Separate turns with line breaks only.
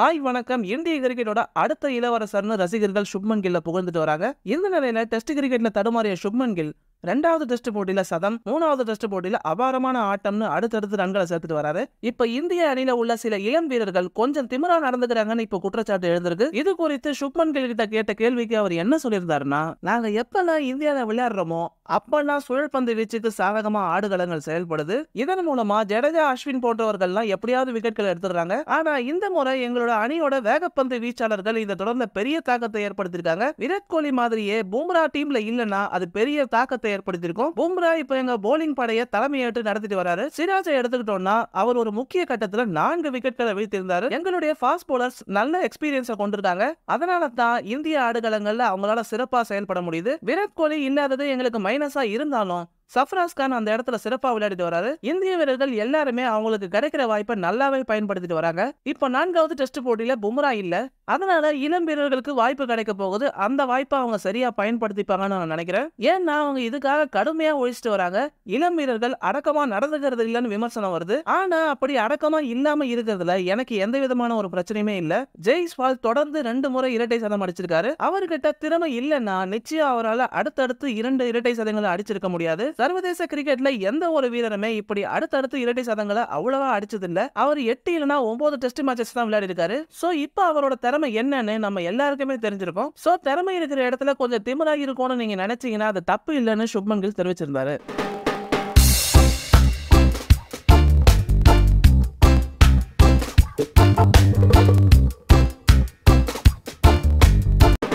hi வணக்கம் இந்திய கிரிக்கெட்டோட அடுத்த இளவரசர்னு ரசிகர்கள் சுப்மன் கில்ல புகழ்ந்துட்டு வராங்க இந்த நிலையில டெஸ்ட் கிரிக்கெட்ல தடுமாறிய சுப்மன் கில் ரெண்டாவது டெஸ்ட் போட்டியில சதம் மூணாவது டெஸ்ட் போட்டியில அபாரமான ஆட்டம்னு அடுத்தடுத்து ரன்களை சேர்த்துட்டு வராரு இப்ப இந்திய அணியில உள்ள சில இளம் வீரர்கள் கொஞ்சம் திமிரா நடந்துக்கிறாங்கன்னு இப்ப குற்றச்சாட்டு எழுந்திருக்கு இது குறித்து சுப்மன் கில் கிட்ட கேட்ட கேள்விக்கு அவர் என்ன சொல்லியிருந்தாருன்னா நாங்க எப்பெல்லாம் இந்தியாவில விளையாடுறோமோ அப்பெல்லாம் சுழற்பந்து வீச்சுக்கு சாதகமா ஆடுகளங்கள் செயல்படுது இதன் மூலமா ஜடேஜா அஸ்வின் போன்றவர்கள்லாம் எப்படியாவது விக்கெட்கள் எடுத்துடுறாங்க ஆனா இந்த முறை எங்களோட அணியோட வேகப்பந்து வீச்சாளர்கள் இதை தொடர்ந்த பெரிய தாக்கத்தை ஏற்படுத்தியிருக்காங்க விராட் கோலி மாதிரியே பூம்ரா டீம்ல இல்லைன்னா அது பெரிய தாக்கத்தை தாக்கத்தை ஏற்படுத்தியிருக்கும் பும்ரா இப்போ எங்க போலிங் படையை தலைமையேற்று நடத்திட்டு வராரு சிராஜை எடுத்துக்கிட்டோம்னா அவர் ஒரு முக்கிய கட்டத்துல நான்கு விக்கெட்களை வீழ்த்திருந்தாரு எங்களுடைய ஃபாஸ்ட் போலர்ஸ் நல்ல எக்ஸ்பீரியன்ஸை கொண்டிருக்காங்க அதனால தான் இந்திய ஆடுகளங்கள்ல அவங்களால சிறப்பா செயல்பட முடியுது விராட் கோலி இல்லாதது எங்களுக்கு மைனஸா இருந்தாலும் சஃப்ராஸ் கான் அந்த இடத்துல சிறப்பாக விளையாடிட்டு வராரு இந்திய வீரர்கள் எல்லாருமே அவங்களுக்கு கிடைக்கிற வாய்ப்பை நல்லாவே பயன்படுத்திட்டு வராங்க இப்போ நான்காவது டெஸ்ட் போட்டியில பும்ரா இல்ல அதனால இளம் வீரர்களுக்கு வாய்ப்பு கிடைக்க போகுது அந்த வாய்ப்பை அவங்க சரியா பயன்படுத்திப்பாங்கன்னு நான் நினைக்கிறேன் ஏன்னா அவங்க இதுக்காக கடுமையா ஒழிச்சிட்டு வராங்க இளம் வீரர்கள் அடக்கமா நடந்துக்கிறது இல்லைன்னு விமர்சனம் வருது ஆனா அப்படி அடக்கமா இல்லாம இருக்கிறதுல எனக்கு எந்த விதமான ஒரு பிரச்சனையுமே இல்ல ஜெய்ஸ்வால் தொடர்ந்து ரெண்டு முறை இரட்டை சதம் அடிச்சிருக்காரு அவர்கிட்ட திறமை இல்லைன்னா நிச்சயம் அவரால் அடுத்தடுத்து இரண்டு இரட்டை சதங்களை அடிச்சிருக்க முடியாது சர்வதேச கிரிக்கெட்ல எந்த ஒரு வீரருமே இப்படி அடுத்தடுத்து இரட்டை சதங்களை அவ்வளவா அடிச்சதில்ல அவர் எட்டு இல்லைன்னா ஒன்பது டெஸ்ட் மேட்சஸ் தான் விளையாடி இருக்காரு சோ இப்போ அவரோட திறமை என்னன்னு நம்ம எல்லாருக்குமே தெரிஞ்சிருக்கும் சோ திறமை இருக்கிற இடத்துல கொஞ்சம் திமிரா இருக்கும்னு நீங்க நினைச்சீங்கன்னா அது தப்பு இல்லைன்னு சுப்மன் கில் தெரிவிச்சிருந்தாரு